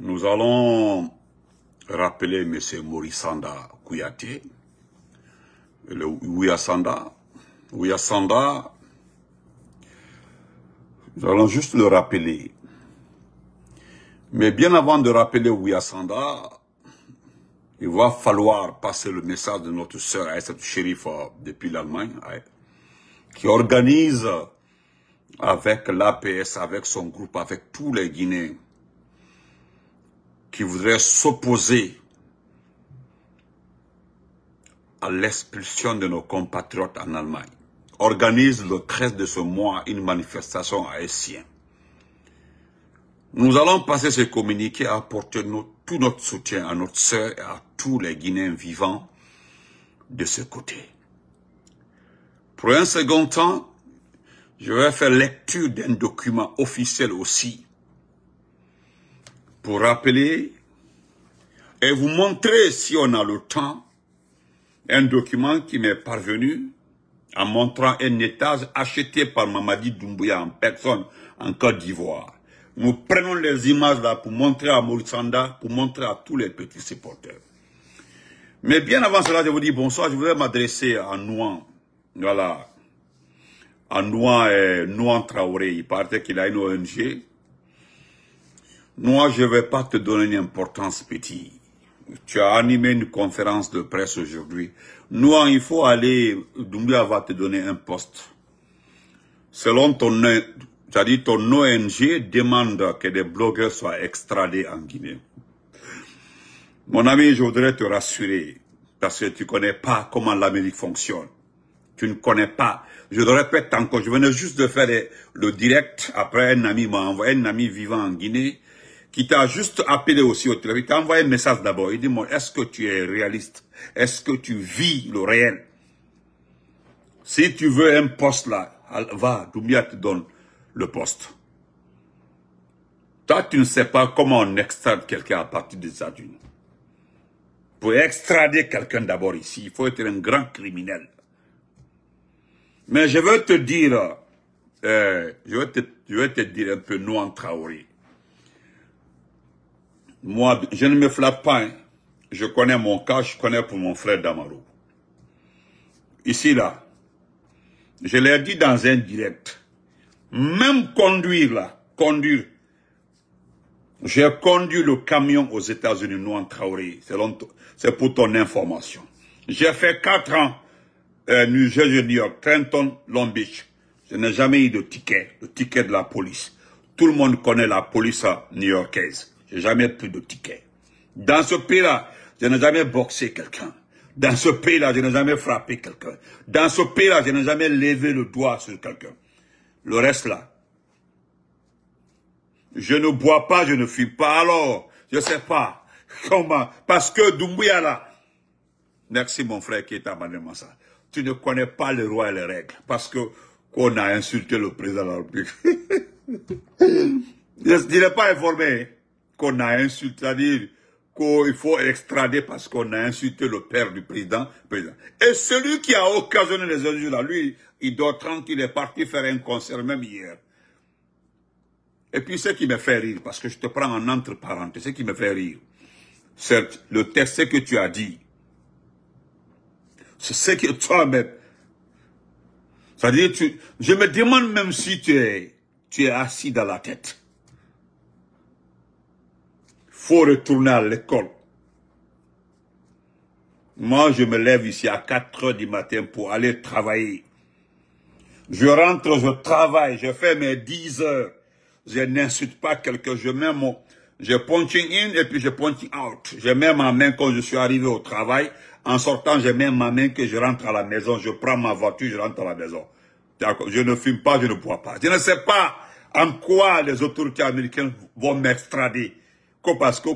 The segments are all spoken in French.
Nous allons rappeler M. Morisanda Kouyaté, le Ouyasanda. Ouyasanda, nous allons juste le rappeler. Mais bien avant de rappeler Ouyasanda, il va falloir passer le message de notre sœur cette shérif euh, depuis l'Allemagne, qui organise avec l'APS, avec son groupe, avec tous les Guinéens, qui voudrait s'opposer à l'expulsion de nos compatriotes en Allemagne organise le 13 de ce mois une manifestation à Essien. Nous allons passer ce communiqué à apporter tout notre soutien à notre sœur et à tous les Guinéens vivants de ce côté. Pour un second temps, je vais faire lecture d'un document officiel aussi pour rappeler et vous montrer, si on a le temps, un document qui m'est parvenu en montrant un étage acheté par Mamadi Doumbouya en personne en Côte d'Ivoire. Nous prenons les images là pour montrer à Sanda, pour montrer à tous les petits supporters. Mais bien avant cela, je vous dis bonsoir, je voudrais m'adresser à Nouan. Voilà. À Nouan, et Nouan Traoré. Il paraît qu'il a une ONG moi, je ne vais pas te donner une importance, petit. Tu as animé une conférence de presse aujourd'hui. Noa, il faut aller, Doumbia va te donner un poste. Selon ton, dit ton ONG demande que des blogueurs soient extradés en Guinée. Mon ami, je voudrais te rassurer, parce que tu ne connais pas comment l'Amérique fonctionne. Tu ne connais pas. Je le répète encore, je venais juste de faire le direct, après un ami m'a envoyé, un ami vivant en Guinée, qui t'a juste appelé aussi au téléphone, t'a envoyé un message d'abord. Il dit, moi, est-ce que tu es réaliste Est-ce que tu vis le réel Si tu veux un poste là, va, Doumbia te donne le poste. Toi, tu ne sais pas comment on extrade quelqu'un à partir des ça Pour extrader quelqu'un d'abord ici, il faut être un grand criminel. Mais je veux te dire, euh, je, veux te, dire un peu nous, en Traoré. Moi, je ne me flatte pas. Hein. Je connais mon cas, je connais pour mon frère Damaro. Ici, là, je l'ai dit dans un direct. Même conduire, là, conduire. J'ai conduit le camion aux États-Unis, nous en Traoré. C'est pour ton information. J'ai fait quatre ans, euh, New Jersey, New York, Trenton, Long Beach. Je n'ai jamais eu de ticket, le ticket de la police. Tout le monde connaît la police new-yorkaise. J'ai jamais pris de ticket. Dans ce pays-là, je n'ai jamais boxé quelqu'un. Dans ce pays-là, je n'ai jamais frappé quelqu'un. Dans ce pays-là, je n'ai jamais levé le doigt sur quelqu'un. Le reste là, je ne bois pas, je ne fuis pas. Alors, je sais pas comment. Parce que Dumbuyala, merci mon frère qui est à ça. Tu ne connais pas les rois et les règles. Parce que qu'on a insulté le président de la République. je, ne dirais pas informé. Hein qu'on a insulté, c'est-à-dire qu'il faut extrader parce qu'on a insulté le père du président, Et celui qui a occasionné les injures là, lui, il doit tranquille, il est parti faire un concert même hier. Et puis ce qui me fait rire, parce que je te prends en entre parenthèses, ce qui me fait rire, certes, le texte que tu as dit, c'est ce que toi-même, c'est-à-dire, tu, je me demande même si tu es, tu es assis dans la tête faut retourner à l'école. Moi, je me lève ici à 4 heures du matin pour aller travailler. Je rentre, je travaille, je fais mes 10 heures. Je n'insulte pas quelqu'un, je mets mon... Je punching in et puis je punching out. Je mets ma main quand je suis arrivé au travail. En sortant, je mets ma main que je rentre à la maison. Je prends ma voiture, je rentre à la maison. Je ne fume pas, je ne bois pas. Je ne sais pas en quoi les autorités américaines vont m'extrader parce que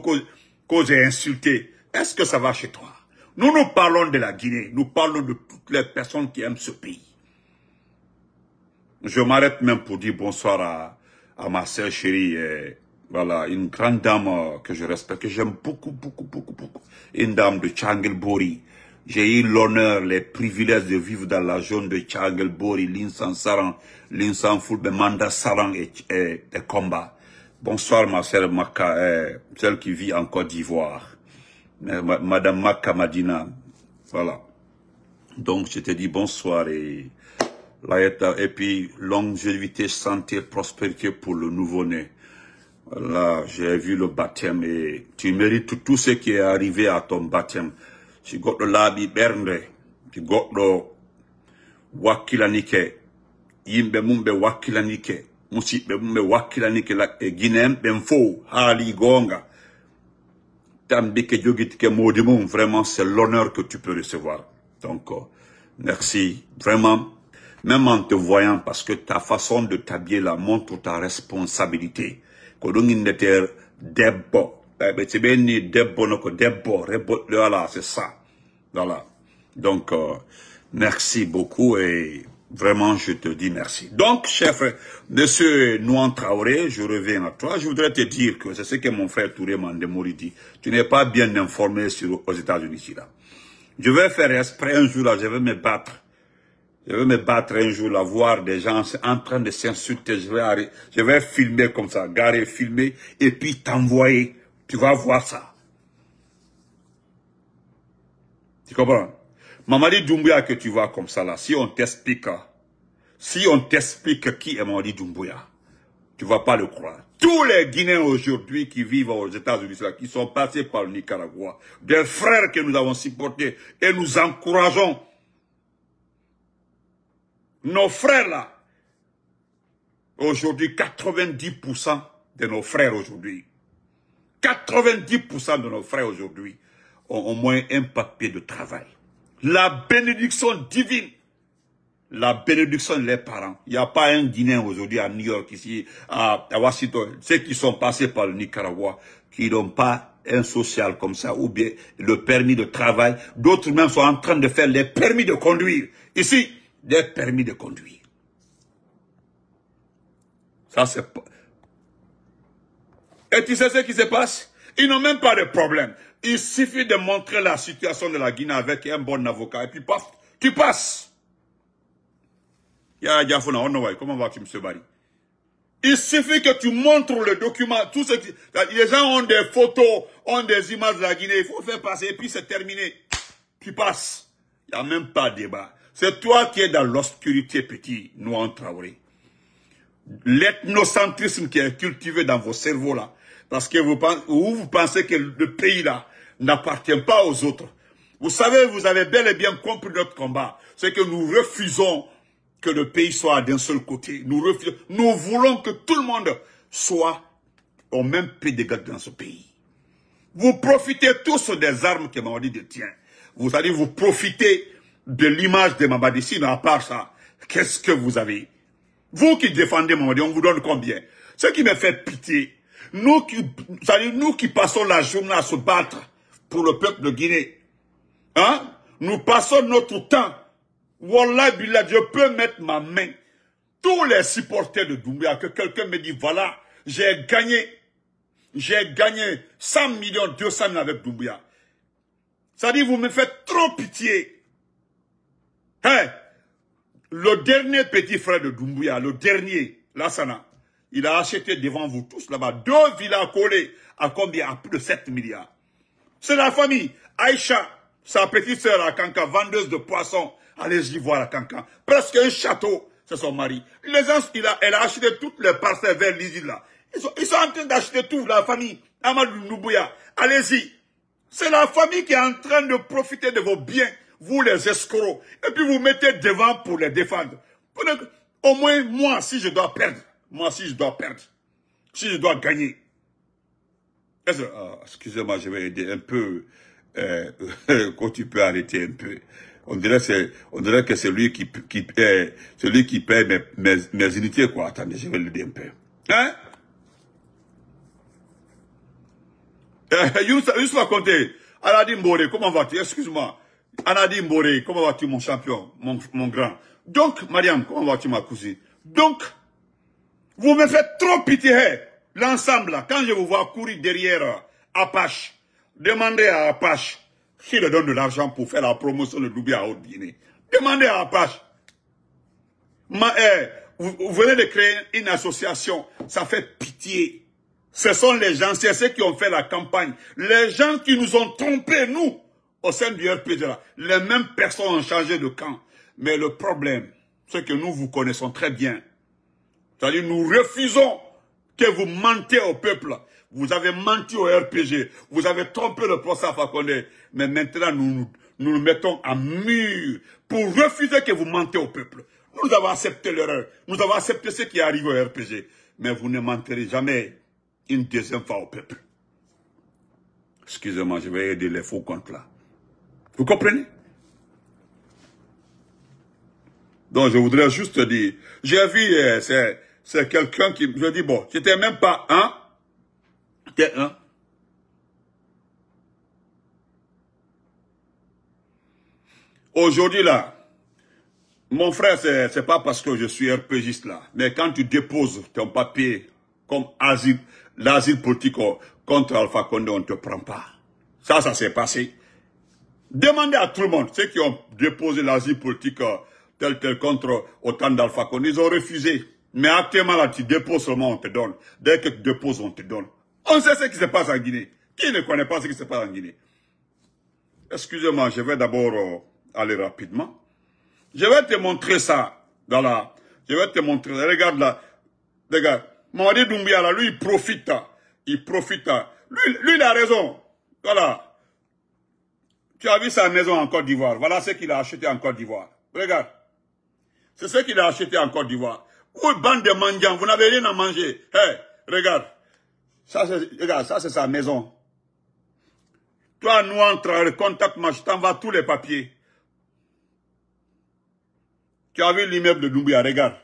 cause est insulté, est-ce que ça va chez toi Nous, nous parlons de la Guinée, nous parlons de toutes les personnes qui aiment ce pays. Je m'arrête même pour dire bonsoir à, ma sœur chérie, et, voilà, une grande dame euh, que je respecte, que j'aime beaucoup, beaucoup, beaucoup, beaucoup. Une dame de Changelbori. J'ai eu l'honneur, les privilèges de vivre dans la zone de Changelbori, Linsan Saran, Linsan Foulbe, Manda Saran et, et, et Bonsoir ma sœur Maka, euh, celle qui vit en Côte d'Ivoire. Euh, madame Maka Madina, voilà. Donc je te dis bonsoir et et puis longévité, santé, prospérité pour le nouveau-né. Voilà, j'ai vu le baptême et tu mérites tout, ce qui est arrivé à ton baptême. Si goɗɗo labi berne, si goɗɗo wakkilanike, yimbe mumbe mumbe musidɓe mum ɓe eh, guinem ben ɓen ali gonga goonga tambike jogitike ke mum vraiment c'est l'honneur que tu peux recevoir donc euh, merci vraiment même en te voyant parce que ta façon de t'habiller la montre ta responsabilité ko ɗon innete debbo be eh, so benni debbo noko debbo c'est ça voilà donc euh, merci beaucoup et Vraiment, je te dis merci. Donc, chef, de monsieur Noantraoré, Traoré, je reviens à toi. Je voudrais te dire que c'est ce que mon frère Touré Mandemori dit. Tu n'es pas bien informé sur, aux États-Unis, là. Je vais faire esprit un jour, là, je vais me battre. Je vais me battre un jour, là, voir des gens en train de s'insulter. Je vais je vais filmer comme ça, garer, filmer, et puis t'envoyer. Tu vas voir ça. Tu comprends? Mamadi Doumbouya que tu vois comme ça là, si on t'explique, si on t'explique qui est Mamadi Doumbouya, tu vas pas le croire. Tous les Guinéens aujourd'hui qui vivent aux États-Unis, qui sont passés par le Nicaragua, des frères que nous avons supportés et nous encourageons, nos frères là, aujourd'hui 90% de nos frères aujourd'hui, 90% de nos frères aujourd'hui ont au moins un papier de travail. La bénédiction divine. La bénédiction des parents. Il n'y a pas un dîner aujourd'hui à New York, ici, à, Washington. Ceux qui sont passés par le Nicaragua, qui n'ont pas un social comme ça, ou bien le permis de travail. D'autres même sont en train de faire les permis de conduire. Ici, des permis de conduire. Ça, c'est Et tu sais ce qui se passe Ils n'ont même pas de problème. Il suffit de montrer la situation de la Guinée avec un bon avocat et puis paf, tu passes. on comment tu Il suffit que tu montres le document, tout ce les gens ont des photos, ont des images de la Guinée, il faut faire passer et puis c'est terminé. Tu passes. Il n'y a même pas de débat. C'est toi qui es dans l'obscurité, petit Noir travaillé. L'ethnocentrisme qui est cultivé dans vos cerveaux là, parce que vous pensez que le pays là, n'appartient pas aux autres. Vous savez, vous avez bel et bien compris notre combat. C'est que nous refusons que le pays soit d'un seul côté. Nous refusons, nous voulons que tout le monde soit au même pied garde dans ce pays. Vous profitez tous des armes que Mamadi détient. Vous allez vous profiter de l'image de Mamadi. Sinon, à part ça, qu'est-ce que vous avez Vous qui défendez Mamadi, on vous donne combien Ce qui me fait pitié, nous qui, nous qui passons la journée à se battre pour le peuple de Guinée. Hein? Nous passons notre temps. Voilà, je peux mettre ma main. Tous les supporters de Doumbia, que quelqu'un me dit, voilà, j'ai gagné, j'ai gagné 100 millions, 200 millions avec Doumbia. Ça dit, vous me faites trop pitié. Hein? Le dernier petit frère de Doumbouya, le dernier, Lassana, il a acheté devant vous tous là-bas deux villas collées à combien À plus de 7 milliards. C'est la famille. Aïcha, sa petite sœur à Kanka, vendeuse de poissons. Allez-y voir à Kanka. Presque un château, c'est son mari. Les gens, il a, elle a acheté toutes les parcelles vers l'île là. Ils sont, ils sont, en train d'acheter tout, la famille. Amadou Noubouya, allez-y. C'est la famille qui est en train de profiter de vos biens, vous les escrocs. Et puis vous mettez devant pour les défendre. Au moins, moi, si je dois perdre, moi, si je dois perdre, si je dois gagner, ah, excusez-moi, je vais aider un peu. Euh, quand tu peux arrêter un peu. On dirait, on dirait que c'est lui qui, qui paye, euh, celui qui paye mes, mes, unités, quoi. Attendez, je vais l'aider un peu. Hein? Eh, Youssef, eh, Youssef Anadi comment vas-tu? Excuse-moi. Anadi Boré, comment vas-tu, mon champion, mon, mon grand? Donc, Mariam, comment vas-tu, ma cousine? Donc, vous me faites trop pitié. Hein? L'ensemble, quand je vous vois courir derrière Apache, demandez à Apache qui le donne de l'argent pour faire la promotion de à haute dîner. Demandez à Apache. Eh, vous, venez de créer une association. Ça fait pitié. Ce sont les gens, c'est ceux qui ont fait la campagne. Les gens qui nous ont trompés, nous, au sein du RPG. Les mêmes personnes ont changé de camp. Mais le problème, c'est que nous vous connaissons très bien. C'est-à-dire, nous refusons que vous mentez au peuple. Vous avez menti au RPG. Vous avez trompé le procès Fakonde. Mais maintenant, nous, nous mettons à mur pour refuser que vous mentez au peuple. Nous avons accepté l'erreur. Nous avons accepté ce qui arrive au RPG. Mais vous ne mentirez jamais une deuxième fois au peuple. Excusez-moi, je vais aider les faux comptes là. Vous comprenez Donc je voudrais juste dire, j'ai vu, euh, c'est c'est quelqu'un qui... Je dis, bon, j'étais même pas un. J'étais un. Aujourd'hui, là, mon frère, c'est pas parce que je suis RPGiste, là. Mais quand tu déposes ton papier comme asile, l'asile politique oh, contre Alpha Condé, on ne te prend pas. Ça, ça s'est passé. Demandez à tout le monde, ceux qui ont déposé l'asile politique oh, tel tel contre autant d'Alpha Condé, ils ont refusé. Mais actuellement, là, tu déposes seulement, on te donne. Dès que tu déposes, on te donne. On sait ce qui se passe en Guinée. Qui ne connaît pas ce qui se passe en Guinée Excusez-moi, je vais d'abord euh, aller rapidement. Je vais te montrer ça dans Je vais te montrer. Regarde là. Regarde. Mamadi Doumbia, là, lui, il profite. Hein. Il profite. Hein. Lui, lui, il a raison. Voilà. Tu as vu sa maison en Côte d'Ivoire. Voilà ce qu'il a acheté en Côte d'Ivoire. Regarde. C'est ce qu'il a acheté en Côte d'Ivoire. Oh, bande de mendiants, vous n'avez rien à manger. Hé, eh, regarde. Ça, regarde, ça, c'est sa maison. Toi, nous, entre contact moi je t'envoie tous les papiers. Tu as vu l'immeuble de Doumbia, regarde.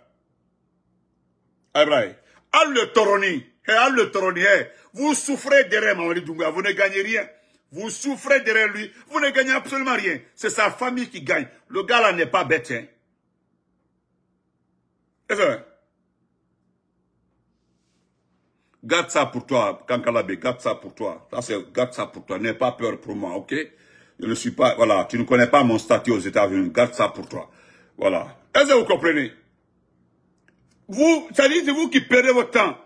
Abraï. Ah, allez le Toroni. Hey, eh, le Toroni. Eh. Vous souffrez derrière Mamadi Doumbia, vous ne gagnez rien. Vous souffrez derrière lui, vous ne gagnez absolument rien. C'est sa famille qui gagne. Le gars là n'est pas bête. Hein. Garde ça pour toi, Kankalabe, garde ça pour toi. Ça, c'est, garde ça pour toi. N'aie pas peur pour moi, ok? Je ne suis pas, voilà, tu ne connais pas mon statut aux États-Unis. Garde ça pour toi. Voilà. Est-ce que vous comprenez? Vous, ça dit, c'est vous qui perdez votre temps.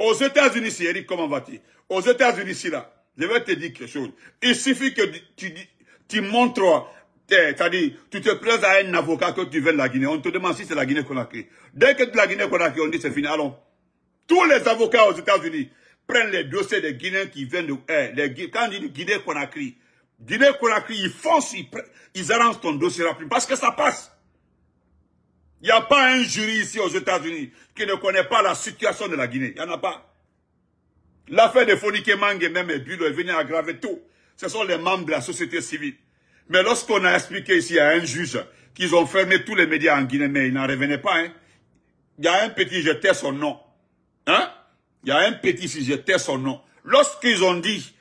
Aux États-Unis, si Eric, comment vas-tu? Aux États-Unis, si là, je vais te dire quelque chose. Il suffit que tu montres c'est-à-dire, tu te prends à un avocat que tu viens de la Guinée. On te demande si c'est la Guinée qu'on a créée. Dès que c'est la Guinée qu'on a créée, on dit c'est fini. Allons. Tous les avocats aux États-Unis prennent les dossiers des Guinéens qui viennent de... Eh, quand on dit Guinée Conakry Guinée qu'on a créée, ils foncent, ils, arrangent ton dossier rapidement parce que ça passe. Il n'y a pas un jury ici aux États-Unis qui ne connaît pas la situation de la Guinée. Il n'y en a pas. L'affaire de Fonike Mangue même Bulo est venue aggraver tout. Ce sont les membres de la société civile. Mais lorsqu'on a expliqué ici à un juge qu'ils ont fermé tous les médias en Guinée, mais il n'en revenait pas. Hein. Il y a un petit, tais son nom. Hein? Il y a un petit, si son nom. Lorsqu'ils ont dit,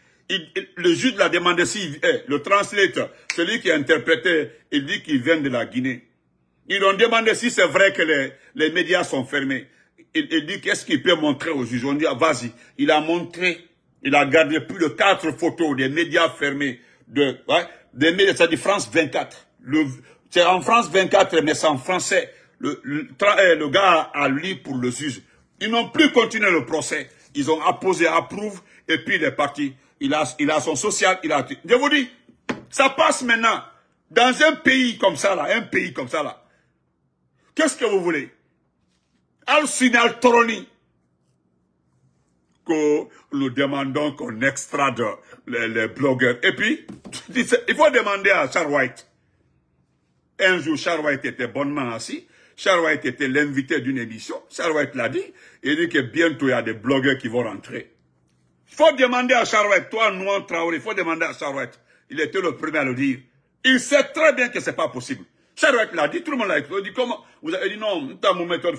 le juge l'a demandé si eh, le translateur, celui qui interprétait, il dit qu'il vient de la Guinée. Ils ont demandé si c'est vrai que les, médias sont fermés. Il, dit qu'est-ce qu'il peut montrer au juge. On dit, ah, vas-y. Il a montré, il a gardé plus de quatre photos des médias fermés. De, ouais, c'est-à-dire France 24. C'est en France 24, mais c'est en français. Le, euh, le, gars a lu pour le juge. Ils n'ont plus continué le procès. Ils ont apposé, approuvé, et puis il est parti. Il a, il a son social, il a... Je vous dis, ça passe maintenant. Dans un pays comme ça, là, un pays comme ça, là. Qu'est-ce que vous voulez Al-Sinal Troni que nous demandons qu'on extrade les, blogueurs. Et puis, il faut demander à Charles White. Un jour, Charles White était bonnement assis. Charles White était l'invité d'une émission. Charles White l'a dit. Il dit que bientôt, il y a des blogueurs qui vont rentrer. Il faut demander à Charles White. Toi, Nouan Traoré, il faut demander à Charles White. Il était le premier à le dire. Il sait très bien que ce n'est pas possible. Charles White l'a dit, tout le monde l'a dit. Il dit comment Vous avez dit non, dans mon méthode,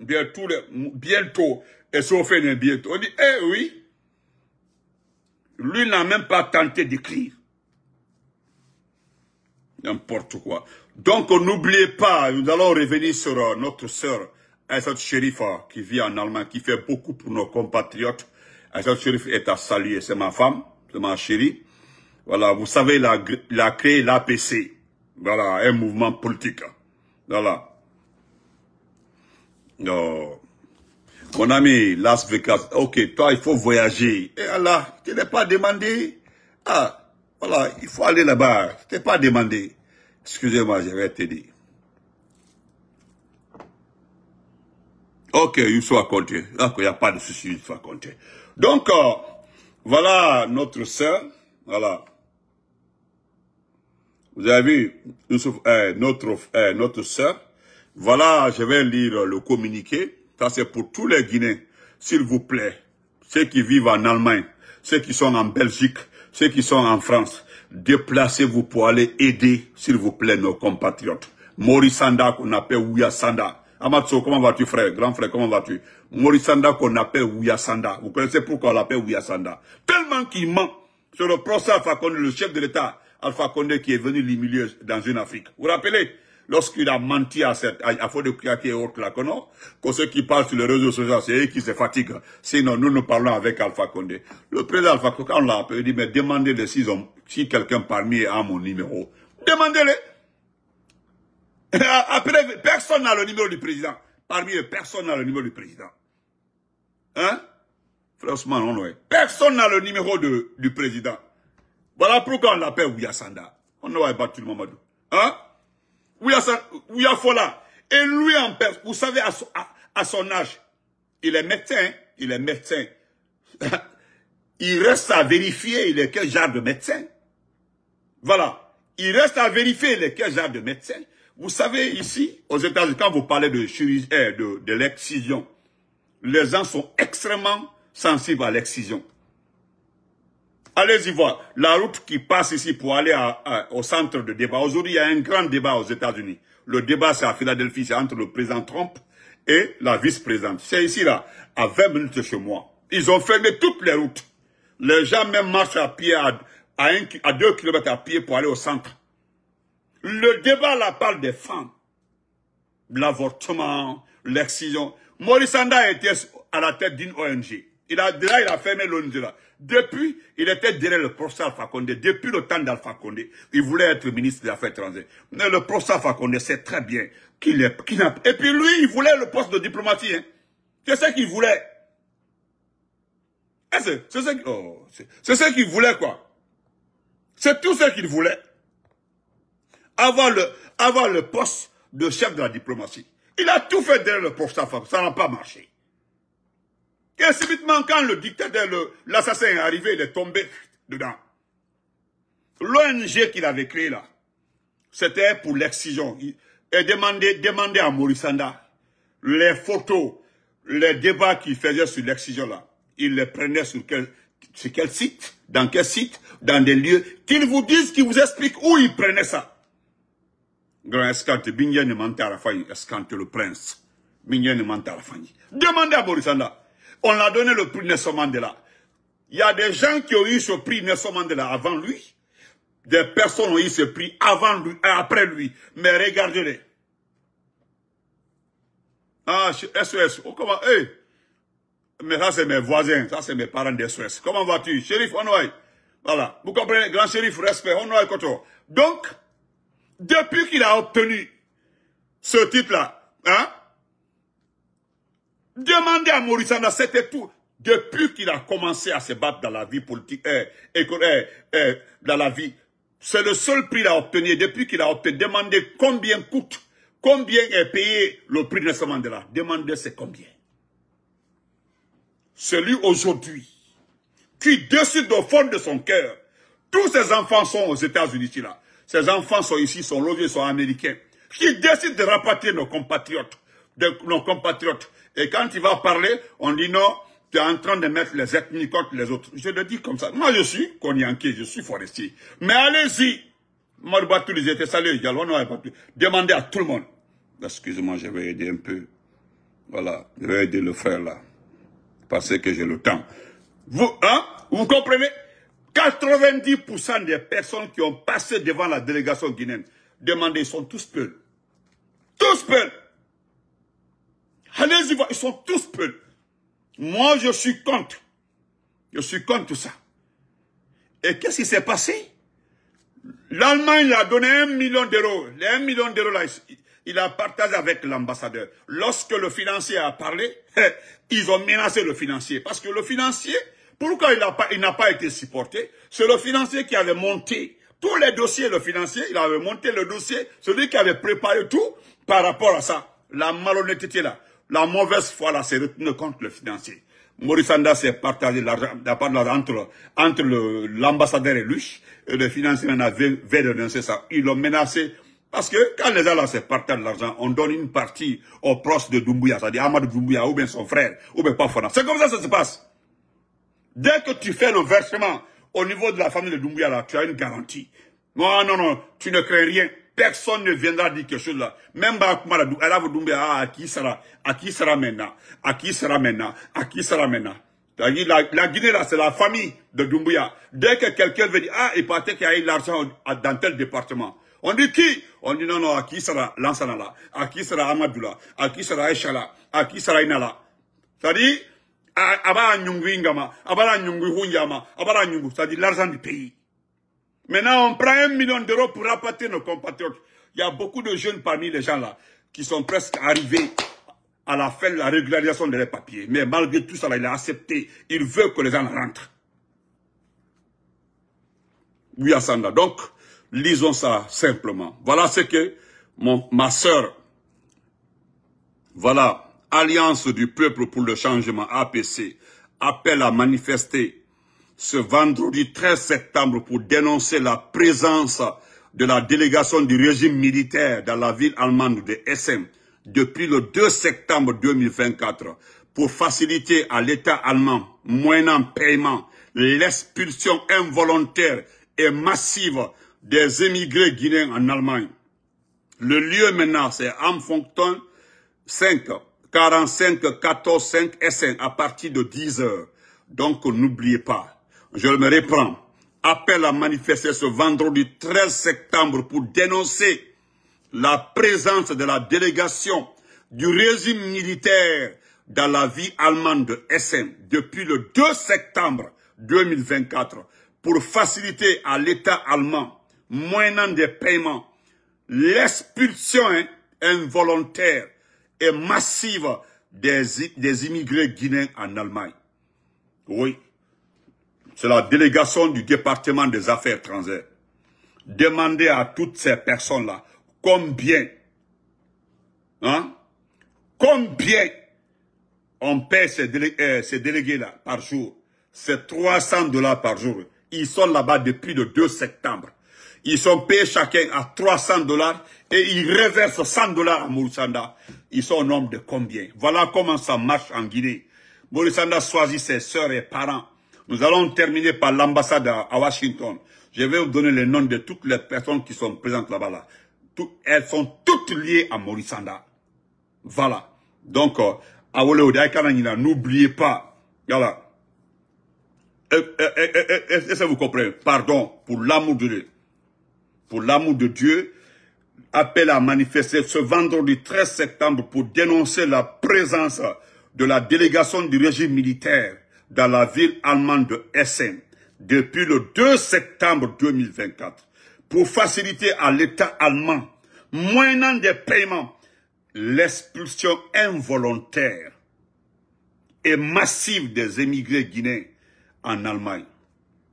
bientôt, bientôt, et on fait un bientôt. On dit, eh oui, lui n'a même pas tenté d'écrire. N'importe quoi. Donc, n'oubliez pas, nous allons revenir sur euh, notre sœur, Aïssat shérif euh, qui vit en Allemagne, qui fait beaucoup pour nos compatriotes. Aïssat shérif est à saluer, c'est ma femme, c'est ma chérie. Voilà, vous savez, il a, créé l'APC. Voilà, un mouvement politique. Voilà. non euh, mon ami, Las Vegas, ok, toi, il faut voyager. Et Allah, tu n'es pas demandé. Ah, voilà, il faut aller là-bas. Tu n'es pas demandé. Excusez-moi, je vais te dire. Ok, il faut compter. il n'y a pas de souci, il faut compter. Donc, euh, voilà notre sœur. Voilà. Vous avez vu, euh, notre, euh, notre sœur. Voilà, je vais lire le communiqué. Ça, c'est pour tous les Guinéens. S'il vous plaît, ceux qui vivent en Allemagne, ceux qui sont en Belgique, ceux qui sont en France, déplacez-vous pour aller aider, s'il vous plaît, nos compatriotes. Maurice Sanda, qu'on appelle Ouya Sanda. Amatso, comment vas-tu, frère Grand frère, comment vas-tu Maurice Sanda, qu'on appelle Ouya Sanda. Vous connaissez pourquoi on l'appelle Ouya Sanda Tellement qu'il ment. sur le procès Alpha Condé, le chef de l'État, Alpha Condé, qui est venu l'humilier dans une Afrique. vous rappelez lorsqu'il a menti à cette, à, à de et autres là, qu'on non, que ceux qui parlent sur les réseaux sociaux, c'est eux qui se fatiguent. Sinon, nous, nous parlons avec Alpha Condé. Le président Alpha Condé, on l'a appelé, il dit, mais demandez-le si, quelqu'un parmi eux a mon numéro. Demandez-le. Après, personne n'a le numéro du président. Parmi eux, personne n'a le numéro du président. Hein? Franchement, non, non. Personne n'a le numéro de, du président. Voilà pourquoi on l'appelle Ouyasanda. On ne va pas le Mamadou. Hein? là et lui en personne, vous savez, à son, âge, il est médecin, il est médecin. il reste à vérifier, il est quel genre de médecin. Voilà. Il reste à vérifier, il est quel genre de médecin. Vous savez, ici, aux États-Unis, quand vous parlez de chirurgie, eh, de l'excision, les gens sont extrêmement sensibles à l'excision. Allez-y voir. La route qui passe ici pour aller au centre de débat. Aujourd'hui, il y a un grand débat aux États-Unis. Le débat, c'est à Philadelphie, c'est entre le président Trump et la vice-présidente. C'est ici, là, à 20 minutes de chez moi. Ils ont fermé toutes les routes. Les gens même marchent à pied, à, à, à deux kilomètres à pied pour aller au centre. Le débat, là, parle des femmes. L'avortement, l'excision. Maurice Sanda était à la tête d'une ONG. Il a, là, il a fermé là. Depuis, il était derrière le professeur Alpha Condé. Depuis le temps d'Alpha Condé, il voulait être ministre des Affaires étrangères. Mais le professeur Alpha sait très bien qu'il est, pas... et puis lui, il voulait le poste de diplomatie, hein. C'est ce qu'il voulait. Oh, c'est ce, qu'il voulait, quoi. C'est tout ce qu'il voulait. Avoir le, avoir le poste de chef de la diplomatie. Il a tout fait derrière le professeur Alpha Ça n'a pas marché. Et subitement, quand le dictateur, l'assassin est arrivé, il est tombé dedans. L'ONG qu'il avait créé là, c'était pour l'excision. Et demandez, à Morissanda les photos, les débats qu'il faisait sur l'excision là. Il les prenait sur quel, sur quel site, dans quel site, dans des lieux. Qu'ils vous disent, qu'il vous explique où il prenait ça. Grand escante, à la fin. escante le prince. à la fin. Demandez à Morissanda. On l'a donné le prix Nelson Mandela. Il y a des gens qui ont eu ce prix Nelson Mandela avant lui. Des personnes ont eu ce prix avant lui euh, après lui. Mais regardez-les. Ah, SOS. Oh, comment, Eh, Mais ça, c'est mes voisins. Ça, c'est mes parents des Comment vas-tu? Shérif Onoy. Voilà. Vous comprenez? Grand shérif, respect. Onoy Koto. Donc, depuis qu'il a obtenu ce titre-là, hein, Demandez à Maurice Anna, c'était tout. Depuis qu'il a commencé à se battre dans la vie politique, et eh, eh, eh, dans la vie, c'est le seul prix qu'il a obtenu. Depuis qu'il a obtenu, demandez combien coûte, combien est payé le prix de ce Mandela. Demandez c'est combien. Celui aujourd'hui qui décide au fond de son cœur. Tous ses enfants sont aux États-Unis là. Ces enfants sont ici, sont logés, sont américains. Qui décide de rapatrier nos compatriotes, de, nos compatriotes et quand il va parler, on dit non, tu es en train de mettre les ethnies contre les autres. Je le dis comme ça. Moi, je suis Konyanké, je suis forestier. Mais allez-y. Moi, tous les étaient salés. Demandez à tout le monde. Excusez-moi, je vais aider un peu. Voilà, je vais aider le frère là. Parce que j'ai le temps. Vous, hein? Vous comprenez? 90% des personnes qui ont passé devant la délégation guinéenne, demandez, ils sont tous peuls. Tous peuls. Allez-y ils sont tous peu. Moi, je suis contre. Je suis contre tout ça. Et qu'est-ce qui s'est passé L'Allemagne a donné un million d'euros. Les million d'euros, il a partagé avec l'ambassadeur. Lorsque le financier a parlé, ils ont menacé le financier. Parce que le financier, pourquoi il n'a pas, été supporté C'est le financier qui avait monté tous les dossiers, le financier, il avait monté le dossier, celui qui avait préparé tout par rapport à ça. La malhonnêteté là. La mauvaise foi, là, c'est retenue contre le financier. Maurice Anda s'est partagé l'argent entre, entre l'ambassadeur et lui. le financier avait veut dénoncer ça. Ils l'ont menacé. Parce que quand les gens là se partagent l'argent, on donne une partie au proche de Doumbouya, c'est-à-dire Ahmad Doumbouya, ou bien son frère, ou bien Pafana. C'est comme ça que ça se passe. Dès que tu fais le versement au niveau de la famille de Doumbouya, là, tu as une garantie. Non, non, non, tu ne crées rien personne ne viendra dire quelque chose là. Même Bakumara, elle a dire, ah, à qui sera, à qui sera maintenant, à qui sera Mena, à qui sera maintenant. La, la, Guinée, là, c'est la famille de Doumbouya. Dès que quelqu'un veut dire, ah, il peut qu'il y a eu l'argent dans tel département. On dit qui On dit non, non, à qui sera Lansana À qui sera là À qui sera Echala À qui sera Inala C'est-à-dire, à Nyungu Ingama, Abara Nyungu Hunyama, à Nyungu, c'est-à-dire l'argent du pays. Maintenant, on prend un million d'euros pour rapporter nos compatriotes. Il y a beaucoup de jeunes parmi les gens là qui sont presque arrivés à la fin de la régularisation de leurs papiers. Mais malgré tout ça, il a accepté. Il veut que les gens rentrent. Oui, Asanda. Donc, lisons ça simplement. Voilà ce que mon, ma sœur, voilà, Alliance du peuple pour le changement, APC, appelle à manifester ce vendredi 13 septembre pour dénoncer la présence de la délégation du régime militaire dans la ville allemande de Essen depuis le 2 septembre 2024 pour faciliter à l'État allemand, moyennant paiement, l'expulsion involontaire et massive des émigrés guinéens en Allemagne. Le lieu maintenant, c'est Amfonkton 5, 45, 14, 5 Essen à partir de 10 heures. Donc, n'oubliez pas, je me reprends, Appel à manifester ce vendredi 13 septembre pour dénoncer la présence de la délégation du régime militaire dans la vie allemande de Essen depuis le 2 septembre 2024 pour faciliter à l'État allemand, moyennant des paiements, l'expulsion involontaire et massive des, des immigrés guinéens en Allemagne. Oui, c'est la délégation du département des affaires étrangères. Demandez à toutes ces personnes-là combien, hein, combien on paie ces, euh, délégués-là par jour. C'est 300 dollars par jour. Ils sont là-bas depuis le 2 septembre. Ils sont payés chacun à 300 dollars et ils reversent 100 dollars à Moussanda. Ils sont au nombre de combien Voilà comment ça marche en Guinée. Moussanda choisit ses sœurs et parents nous allons terminer par l'ambassade à Washington. Je vais vous donner les noms de toutes les personnes qui sont présentes là-bas. Là. Elles sont toutes liées à Maurice Voilà. Donc, euh, n'oubliez pas. Voilà. Euh, euh, est-ce que vous comprenez Pardon, pour l'amour de Dieu. Pour l'amour de Dieu, appel à manifester ce vendredi 13 septembre pour dénoncer la présence de la délégation du régime militaire dans la ville allemande de Essen depuis le 2 septembre 2024 pour faciliter à l'État allemand, moyennant des paiements, l'expulsion involontaire et massive des émigrés guinéens en Allemagne.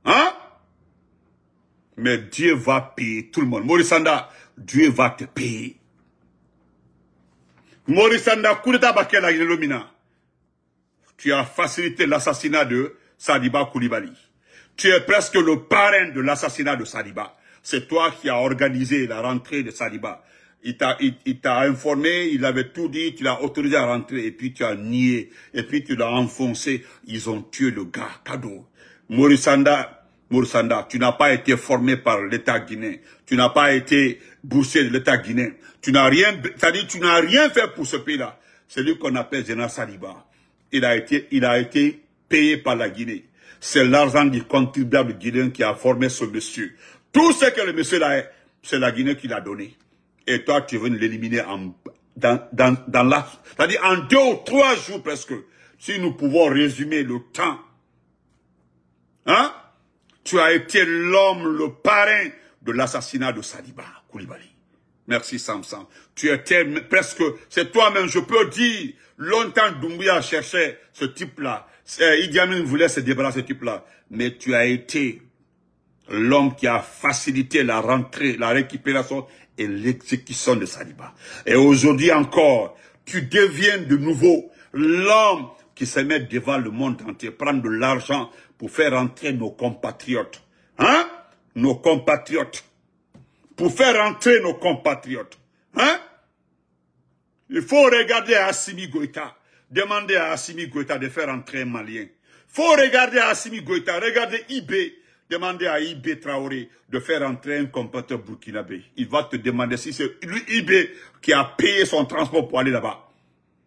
Hein? Mais Dieu va payer tout le monde. Maurice Dieu va te payer. Maurice Sanda, lomina tu as facilité l'assassinat de Saliba Koulibaly. Tu es presque le parrain de l'assassinat de Saliba. C'est toi qui as organisé la rentrée de Saliba. Il t'a il, informé, il avait tout dit, tu l'as autorisé à rentrer, et puis tu as nié, et puis tu l'as enfoncé. Ils ont tué le gars, cadeau. Morisanda, tu n'as pas été formé par l'État guinéen. Tu n'as pas été boursier de l'État guinéen. Tu n'as rien, cest à tu n'as rien fait pour ce pays-là. C'est lui qu'on appelle Zena Saliba il a été, il a été payé par la Guinée. C'est l'argent du contribuable guinéen qui a formé ce monsieur. Tout ce que le monsieur a, c'est la Guinée qui l'a donné. Et toi, tu veux l'éliminer en, dans, dans, dans c'est-à-dire en deux ou trois jours presque. Si nous pouvons résumer le temps, hein? Tu as été l'homme, le parrain de l'assassinat de Saliba Koulibaly. Merci Samson. Tu étais presque, c'est toi-même, je peux dire, longtemps Doumbouya cherchait ce type-là. Idi Amin ah, voulait se débarrasser de ce type-là. Mais tu as été l'homme qui a facilité la rentrée, la récupération et l'exécution de Saliba. Et aujourd'hui encore, tu deviens de nouveau l'homme qui se met devant le monde entier, prendre de l'argent pour faire entrer nos compatriotes. Hein Nos compatriotes pour faire entrer nos compatriotes. Hein? Il faut regarder Assimi Goïta, demander à Assimi Goïta de faire entrer un Malien. Il faut regarder Assimi Goïta, regarder IB, demander à IB Traoré de faire entrer un compatriote burkinabé. Il va te demander si c'est lui, IB qui a payé son transport pour aller là-bas.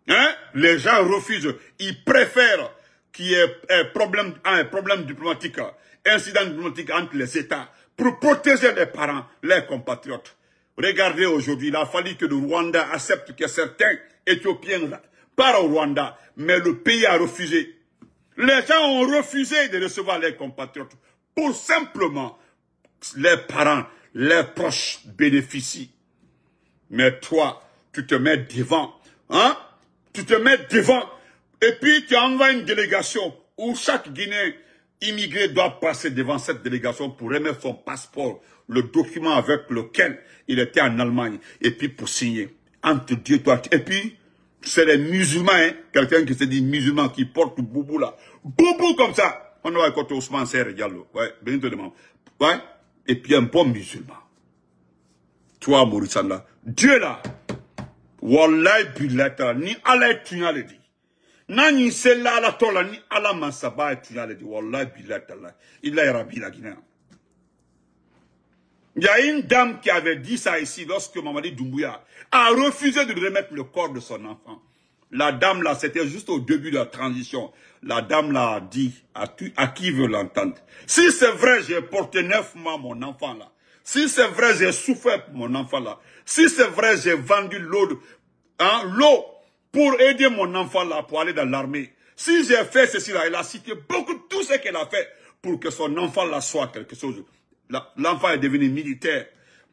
Hein? Les gens refusent. Ils préfèrent qu'il y ait un problème, un problème diplomatique, incident diplomatique entre les États pour protéger les parents, les compatriotes. Regardez aujourd'hui, il a fallu que le Rwanda accepte que certains Éthiopiens partent au Rwanda, mais le pays a refusé. Les gens ont refusé de recevoir les compatriotes pour simplement les parents, les proches bénéficient. Mais toi, tu te mets devant, hein? Tu te mets devant, et puis tu envoies une délégation où chaque Guinée immigré doit passer devant cette délégation pour remettre son passeport, le document avec lequel il était en Allemagne, et puis pour signer. Entre Dieu toi. Et puis, c'est les musulmans, hein. quelqu'un qui se dit musulman, qui porte boubou là. Boubou comme ça. On va écouter Ousmane Serre Diallo. Ouais, Ouais. Et puis un bon musulman. Toi, Maurice Dieu là. Wallahi, Bilata, ni Allah, tu il y a une dame qui avait dit ça ici lorsque Mamadi Doumbouya a refusé de remettre le corps de son enfant. La dame là, c'était juste au début de la transition. La dame là a dit à, tu, à qui veut l'entendre. Si c'est vrai, j'ai porté neuf mois mon enfant là. Si c'est vrai, j'ai souffert mon enfant là. Si c'est vrai, j'ai vendu l'eau, hein, l'eau pour aider mon enfant là, pour aller dans l'armée. Si j'ai fait ceci là, elle a cité beaucoup tout ce qu'elle a fait pour que son enfant là soit quelque chose. L'enfant est devenu militaire.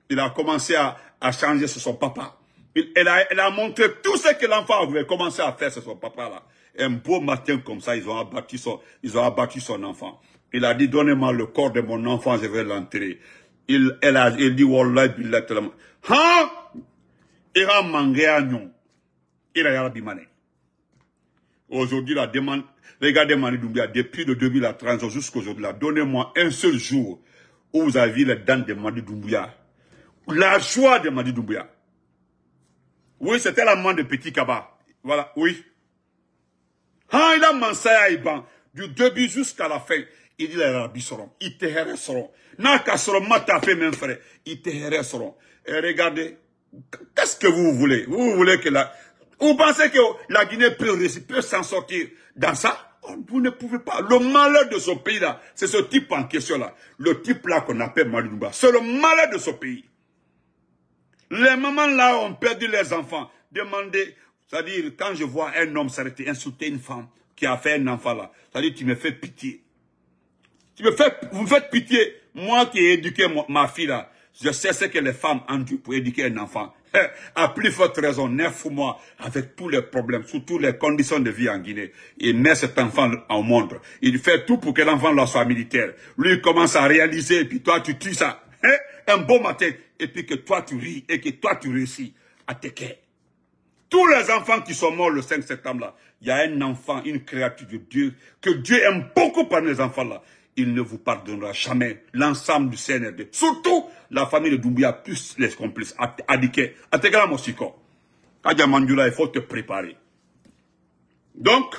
Il a commencé à, changer sur son papa. Il, elle, a, montré tout ce que l'enfant avait commencé à faire sur son papa là. un beau matin comme ça, ils ont abattu son, ils ont abattu son enfant. Il a dit, donnez-moi le corps de mon enfant, je vais l'enterrer. Il, elle a, il dit, Wallah, Hein? Il a mangé à nous. Aujourd'hui, la demande, regardez Mani Doumbia, depuis le jusqu'à la jusqu'aujourd'hui, donnez-moi un seul jour où vous avez les dents de Mani Doumbia. La joie de Mani Doumbia. Oui, c'était la main de Petit Kaba. Voilà, oui. Ah, il a à Du début jusqu'à la fin, il dit les Arabes seront. Ils te seront. Ils te seront. Et regardez, qu'est-ce que vous voulez Vous voulez que la... Vous pensez que la Guinée peut, peut s'en sortir dans ça oh, vous ne pouvez pas. Le malheur de ce pays-là, c'est ce type en question-là. Le type-là qu'on appelle Malumba. C'est le malheur de ce pays. Les mamans-là ont perdu leurs enfants. Demandez, c'est-à-dire, quand je vois un homme s'arrêter, insulter une femme qui a fait un enfant-là, c'est-à-dire, tu me fais pitié. Tu me fais, vous me faites pitié. Moi qui ai éduqué ma fille-là, je sais ce que les femmes ont dû pour éduquer un enfant. A plus forte raison, neuf mois, avec tous les problèmes, sous toutes les conditions de vie en Guinée. Il met cet enfant au monde. Il fait tout pour que l'enfant soit militaire. Lui, il commence à réaliser, et puis toi, tu tues ça. Hein, un beau matin, et puis que toi, tu ris, et que toi, tu réussis à quai. Tous les enfants qui sont morts le 5 septembre là, il y a un enfant, une créature de Dieu, que Dieu aime beaucoup parmi les enfants là il ne vous pardonnera jamais l'ensemble du CNRD. Surtout la famille de Doumbia, plus les complices. Adike, intégralement Mosiko. Adja Mandula, il faut te préparer. Donc,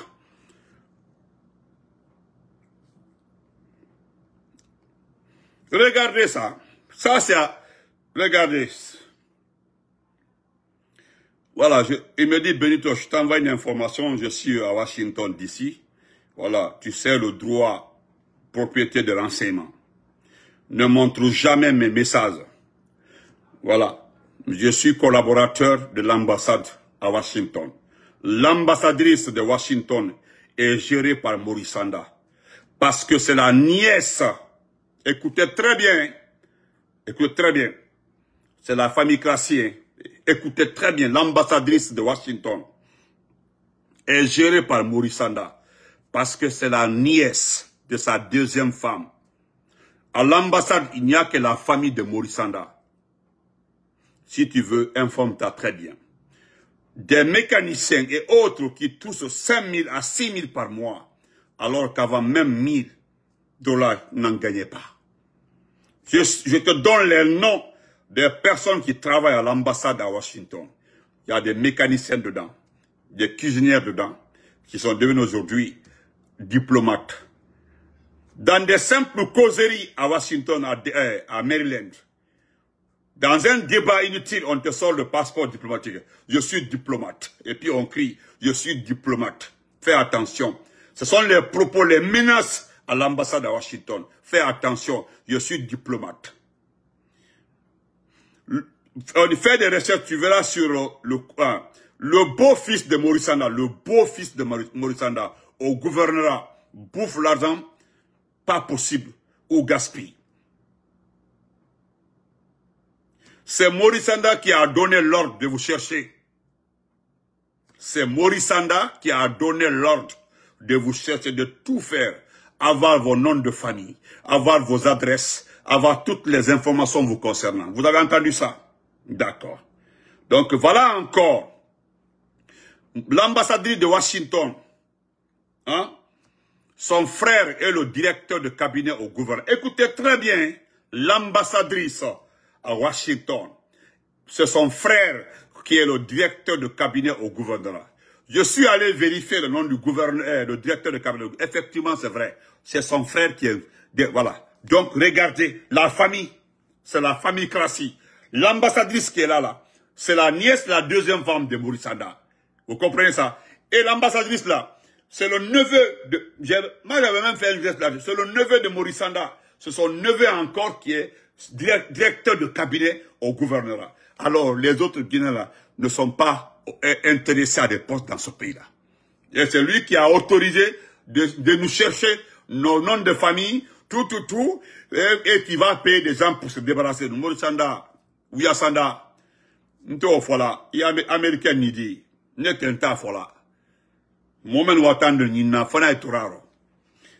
regardez ça. Ça, c'est à... Regardez. Voilà, je, il me dit, Benito, je t'envoie une information, je suis à Washington d'ici. Voilà, tu sais le droit propriété de renseignement. Ne montre jamais mes messages. Voilà. Je suis collaborateur de l'ambassade à Washington. L'ambassadrice de Washington est gérée par Maurice Parce que c'est la nièce. Écoutez très bien. Écoutez très bien. C'est la famille Crassier. Écoutez très bien. L'ambassadrice de Washington est gérée par Maurice Parce que c'est la nièce de sa deuxième femme. À l'ambassade, il n'y a que la famille de Morisanda. Si tu veux, informe-toi très bien. Des mécaniciens et autres qui touchent 5 000 à 6 000 par mois, alors qu'avant même 1 dollars n'en gagnaient pas. Je, je te donne les noms des personnes qui travaillent à l'ambassade à Washington. Il y a des mécaniciens dedans, des cuisinières dedans, qui sont devenus aujourd'hui diplomates dans des simples causeries à Washington, à, euh, à Maryland. Dans un débat inutile, on te sort le passeport diplomatique. Je suis diplomate. Et puis on crie, je suis diplomate. Fais attention. Ce sont les propos, les menaces à l'ambassade à Washington. Fais attention, je suis diplomate. On fait des recherches, tu verras sur le, le beau-fils hein, de Maurice le beau-fils de Maurice au gouverneur, bouffe l'argent pas possible au gaspille. C'est Morisanda qui a donné l'ordre de vous chercher. C'est Morisanda qui a donné l'ordre de vous chercher, de tout faire, avoir vos noms de famille, avoir vos adresses, avoir toutes les informations vous concernant. Vous avez entendu ça D'accord. Donc voilà encore l'ambassadrice de Washington, hein, son frère est le directeur de cabinet au gouvernement. Écoutez très bien l'ambassadrice à Washington. C'est son frère qui est le directeur de cabinet au gouvernement. Je suis allé vérifier le nom du gouverneur, euh, le directeur de cabinet. Effectivement, c'est vrai. C'est son frère qui est... Voilà. Donc, regardez, la famille, c'est la famille Krasi. L'ambassadrice qui est là, là, c'est la nièce, la deuxième femme de Maurice Vous comprenez ça Et l'ambassadrice, là, c'est le neveu de... Moi, j'avais même fait un geste là. C'est le neveu de Maurice Sanda. C'est son neveu encore qui est directeur de cabinet au gouvernement. Alors, les autres Guinéens ne sont pas euh, intéressés à des postes dans ce pays-là. Et c'est lui qui a autorisé de, nous chercher nos noms de famille, tout, tout, tout, et, qui va payer des gens pour se débarrasser de Maurice Sanda. il y Il ne N'est nidi. voilà. Nina,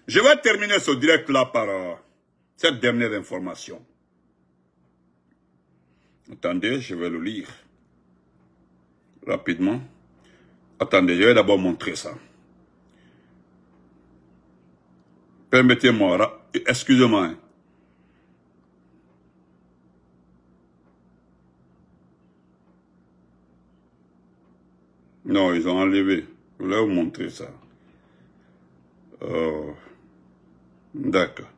Je vais terminer ce direct-là par euh, cette dernière information. Attendez, je vais le lire rapidement. Attendez, je vais d'abord montrer ça. Permettez-moi, excusez-moi. Hein. Non, ils ont enlevé. Je voulais vous montrer ça. Euh, d'accord.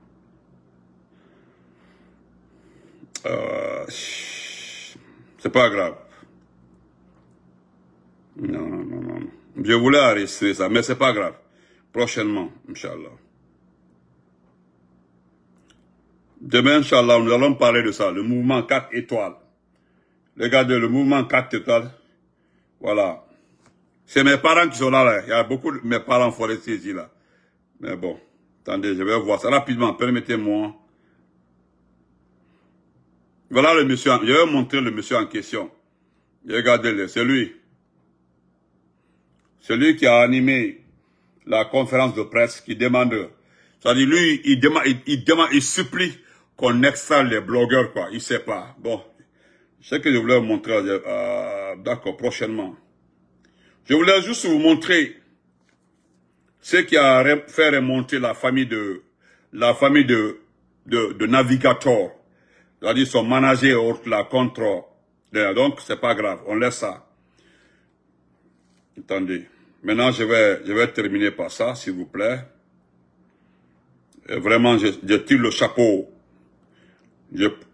Euh, c'est pas grave. Non, non, non, non. Je voulais arrêter ça, mais c'est pas grave. Prochainement, Inch'Allah. Demain, Inch'Allah, nous allons parler de ça, le mouvement 4 étoiles. Regardez, le mouvement 4 étoiles, voilà, c'est mes parents qui sont là, Il y a beaucoup de mes parents forestiers ici, là. Mais bon, attendez, je vais voir ça rapidement. Permettez-moi. Voilà le monsieur. Je vais montrer le monsieur en question. Regardez-le, c'est lui. C'est lui qui a animé la conférence de presse qui demande. C'est-à-dire, lui, il demande, il, demande, il supplie qu'on extrait les blogueurs, quoi. Il sait pas. Bon. Ce que je voulais vous montrer, euh, d'accord, prochainement. Je voulais juste vous montrer ce qui a fait remonter la famille de la famille de, de, de Navigator. C'est-à-dire son manager la contre. Donc, c'est pas grave. On laisse ça. Attendez. Maintenant, je vais, je vais terminer par ça, s'il vous plaît. vraiment, je, je, tire le chapeau.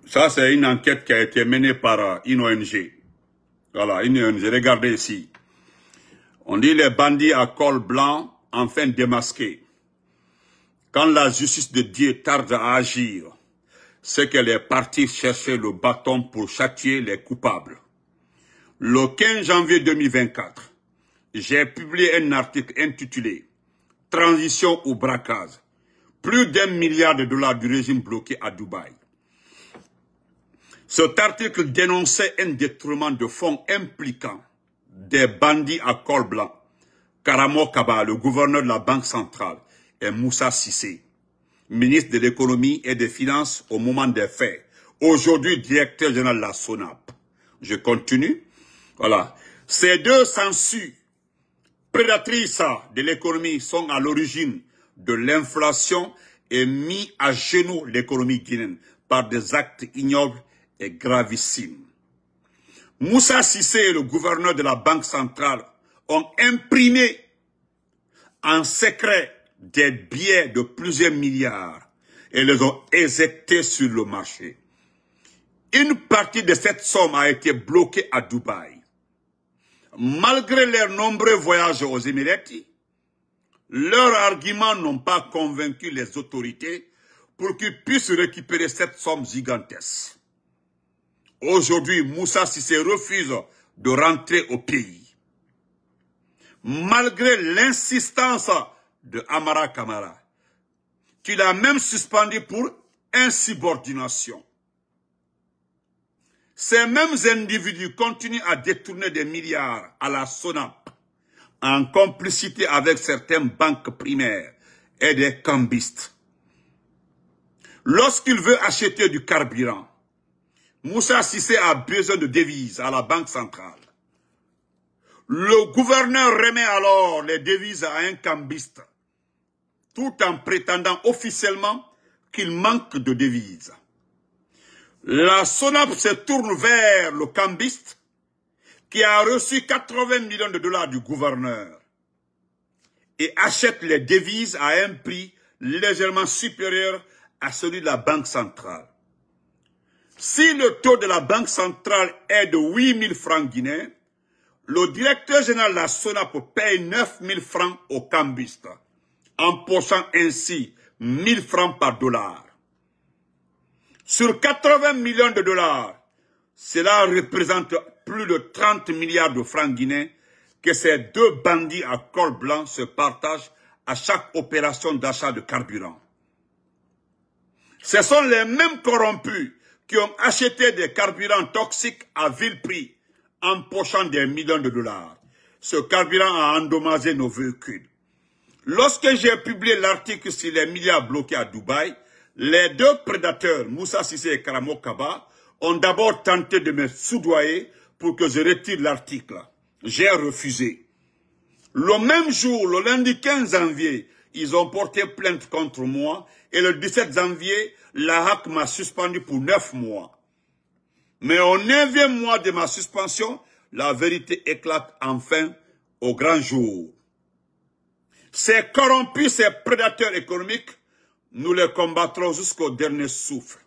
ça, c'est une enquête qui a été menée par euh, une ONG. Voilà, une ONG. Regardez ici. On dit les bandits à col blanc, enfin démasqués. Quand la justice de Dieu tarde à agir, c'est qu'elle est partie chercher le bâton pour châtier les coupables. Le 15 janvier 2024, j'ai publié un article intitulé « Transition au braquage ». Plus d'un milliard de dollars du régime bloqué à Dubaï. Cet article dénonçait un détournement de fonds impliquant des bandits à col blanc. Karamo Kaba, le gouverneur de la Banque centrale, et Moussa Sissé, ministre de l'économie et des finances au moment des faits. Aujourd'hui, directeur général de la SONAP. Je continue. Voilà. Ces deux census prédatrices de l'économie sont à l'origine de l'inflation et mis à genoux l'économie guinéenne par des actes ignobles et gravissimes. Moussa Sissé et le gouverneur de la Banque centrale ont imprimé en secret des billets de plusieurs milliards et les ont éjectés sur le marché. Une partie de cette somme a été bloquée à Dubaï. Malgré leurs nombreux voyages aux Émirats, leurs arguments n'ont pas convaincu les autorités pour qu'ils puissent récupérer cette somme gigantesque. Aujourd'hui, Moussa Sissé refuse de rentrer au pays. Malgré l'insistance de Amara Kamara, qu'il a même suspendu pour insubordination. Ces mêmes individus continuent à détourner des milliards à la SONAP en complicité avec certaines banques primaires et des cambistes. Lorsqu'il veut acheter du carburant, Moussa Sissé a besoin de devises à la Banque centrale. Le gouverneur remet alors les devises à un cambiste, tout en prétendant officiellement qu'il manque de devises. La SONAP se tourne vers le cambiste qui a reçu 80 millions de dollars du gouverneur et achète les devises à un prix légèrement supérieur à celui de la Banque centrale. Si le taux de la Banque centrale est de 8 000 francs guinéens, le directeur général de la SONAP paye 9 000 francs au cambistes, en pochant ainsi 1 000 francs par dollar. Sur 80 millions de dollars, cela représente plus de 30 milliards de francs guinéens que ces deux bandits à col blanc se partagent à chaque opération d'achat de carburant. Ce sont les mêmes corrompus qui ont acheté des carburants toxiques à vil prix, empochant des millions de dollars. Ce carburant a endommagé nos véhicules. Lorsque j'ai publié l'article sur les milliards bloqués à Dubaï, les deux prédateurs, Moussa Sissé et Karamo ont d'abord tenté de me soudoyer pour que je retire l'article. J'ai refusé. Le même jour, le lundi 15 janvier, ils ont porté plainte contre moi et le 17 janvier, la HAC m'a suspendu pour neuf mois. Mais au neuvième mois de ma suspension, la vérité éclate enfin au grand jour. Ces corrompus, ces prédateurs économiques, nous les combattrons jusqu'au dernier souffle.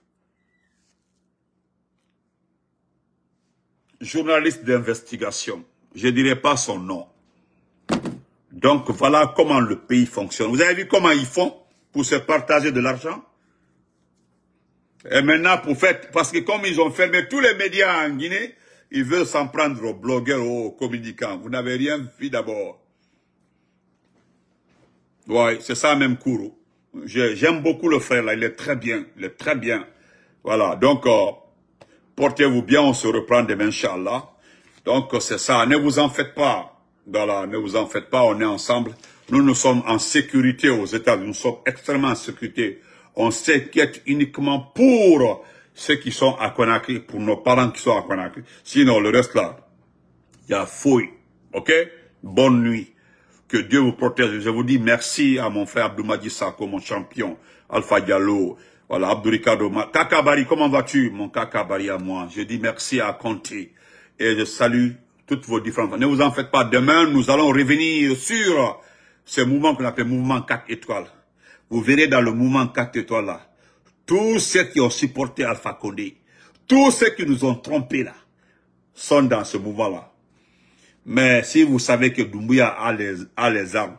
Journaliste d'investigation, je ne dirai pas son nom. Donc voilà comment le pays fonctionne. Vous avez vu comment ils font pour se partager de l'argent. Et maintenant, pour faire, parce que comme ils ont fermé tous les médias en Guinée, ils veulent s'en prendre aux blogueurs, aux communicants. Vous n'avez rien vu d'abord. Ouais, c'est ça même Kourou. J'aime beaucoup le frère là, il est très bien, il est très bien. Voilà, donc euh, portez-vous bien, on se reprend demain, Inch'Allah. Donc c'est ça, ne vous en faites pas. Voilà, ne vous en faites pas, on est ensemble. Nous, nous sommes en sécurité aux États-Unis. Nous sommes extrêmement en sécurité. On s'inquiète uniquement pour ceux qui sont à Conakry, pour nos parents qui sont à Conakry. Sinon, le reste là, il y a fouille. OK Bonne nuit. Que Dieu vous protège. Je vous dis merci à mon frère Abdoumadi Sako, mon champion, Alpha Diallo, voilà, Abdou Ricardo. Kakabari, comment vas-tu, mon Kakabari à moi Je dis merci à Conti. Et je salue toutes vos différentes... Ne vous en faites pas. Demain, nous allons revenir sur ce mouvement qu'on appelle mouvement 4 étoiles, vous verrez dans le mouvement 4 étoiles là, tous ceux qui ont supporté Alpha Condé, tous ceux qui nous ont trompés là, sont dans ce mouvement là. Mais si vous savez que Doumbouya a les, armes,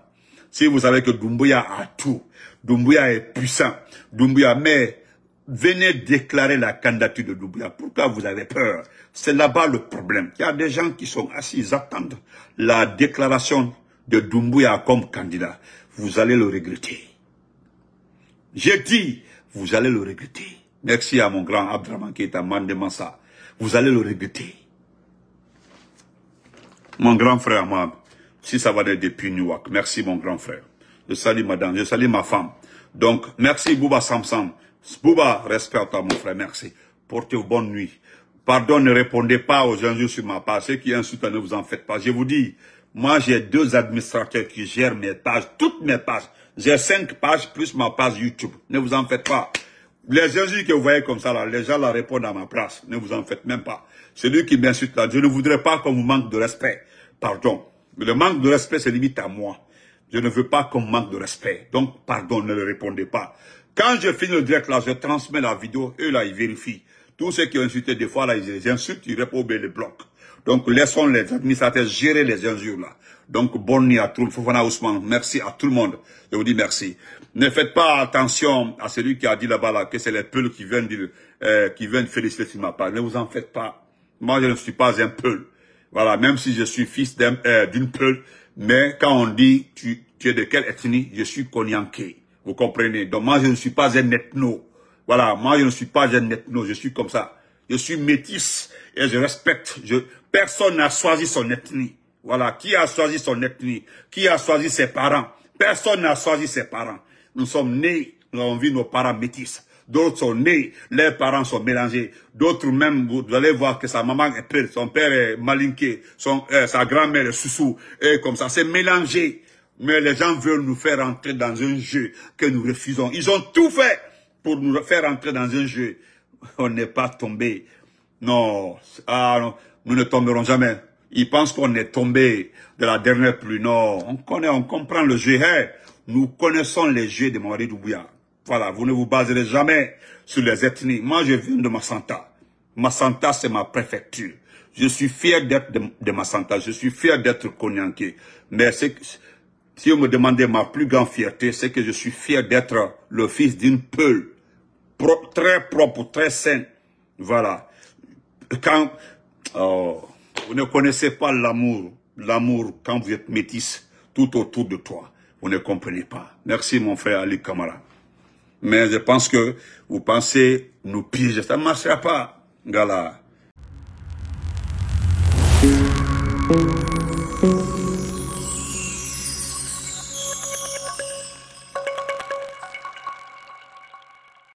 si vous savez que Doumbouya a tout, Doumbouya est puissant, Doumbouya, mais venez déclarer la candidature de Doumbouya. Pourquoi vous avez peur C'est là-bas le problème. Il y a des gens qui sont assis, ils attendent la déclaration de Doumbouya comme candidat, vous allez le regretter. J'ai dit, vous allez le regretter. Merci à mon grand Abdraman qui est à Mandemassa. Vous allez le regretter. Mon grand frère si ça va depuis Newark, merci mon grand frère. Je salue madame, je salue ma femme. Donc, merci Bouba Samsam. Bouba, respect à toi mon frère, merci. Portez-vous bonne nuit. Pardon, ne répondez pas aux injures sur ma part. Ceux qui insultent, ne vous en faites pas. Je vous dis, moi, j'ai deux administrateurs qui gèrent mes pages, toutes mes pages. J'ai cinq pages plus ma page YouTube. Ne vous en faites pas. Les injures que vous voyez comme ça, là, les gens la répondent à ma place. Ne vous en faites même pas. Celui qui m'insulte là, je ne voudrais pas qu'on vous manque de respect. Pardon. Mais le manque de respect, c'est limite à moi. Je ne veux pas qu'on manque de respect. Donc, pardon, ne le répondez pas. Quand je finis le direct là, je transmets la vidéo. Eux là, ils vérifient. Tous ceux qui ont insulté des fois là, ils insultent, ils répondent, les blocs. Donc laissons les administrateurs gérer les injures-là. Donc nuit à tout, Fofana Ousmane, merci à tout le monde. Je vous dis merci. Ne faites pas attention à celui qui a dit là-bas là, que c'est les peuls qui viennent euh, qui viennent féliciter ma part. Ne vous en faites pas. Moi, je ne suis pas un peul. Voilà, même si je suis fils euh, d'une euh, mais quand on dit tu, tu es de quelle ethnie, je suis Konyanké. Vous comprenez Donc moi, je ne suis pas un ethno. Voilà, moi, je ne suis pas un ethno, je suis comme ça. Je suis métisse et je respecte. Je, Personne n'a choisi son ethnie. Voilà, qui a choisi son ethnie Qui a choisi ses parents Personne n'a choisi ses parents. Nous sommes nés, nous avons vu nos parents métisses. D'autres sont nés, leurs parents sont mélangés. D'autres même, vous allez voir que sa maman est prête, son père est malinqué, son, euh, sa grand-mère est soussou. Et comme ça, c'est mélangé. Mais les gens veulent nous faire entrer dans un jeu que nous refusons. Ils ont tout fait pour nous faire entrer dans un jeu. On n'est pas tombé. Non. Ah non nous ne tomberons jamais. Ils pensent qu'on est tombé de la dernière pluie. Non, on connaît, on comprend le jeu. nous connaissons les jeux de Mori Doubouya. Voilà, vous ne vous baserez jamais sur les ethnies. Moi, je viens de Massanta. Massanta, c'est ma préfecture. Je suis fier d'être de, Massanta. Je suis fier d'être Konyanké. Mais c'est si vous me demandez ma plus grande fierté, c'est que je suis fier d'être le fils d'une peule. très propre, très saine. Voilà. Quand Oh, vous ne connaissez pas l'amour, l'amour quand vous êtes métis tout autour de toi. Vous ne comprenez pas. Merci mon frère Ali Kamara. Mais je pense que vous pensez nous piéger. Ça ne marchera pas, gala.